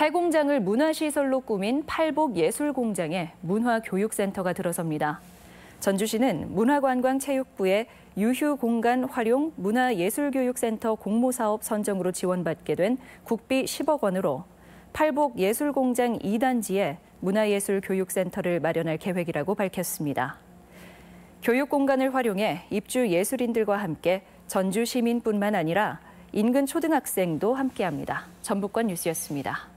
팔공장을 문화시설로 꾸민 팔복예술공장에 문화교육센터가 들어섭니다. 전주시는 문화관광체육부의 유휴공간 활용 문화예술교육센터 공모사업 선정으로 지원받게 된 국비 10억 원으로 팔복예술공장 2단지에 문화예술교육센터를 마련할 계획이라고 밝혔습니다. 교육공간을 활용해 입주 예술인들과 함께 전주 시민뿐만 아니라 인근 초등학생도 함께합니다. 전북권 뉴스였습니다.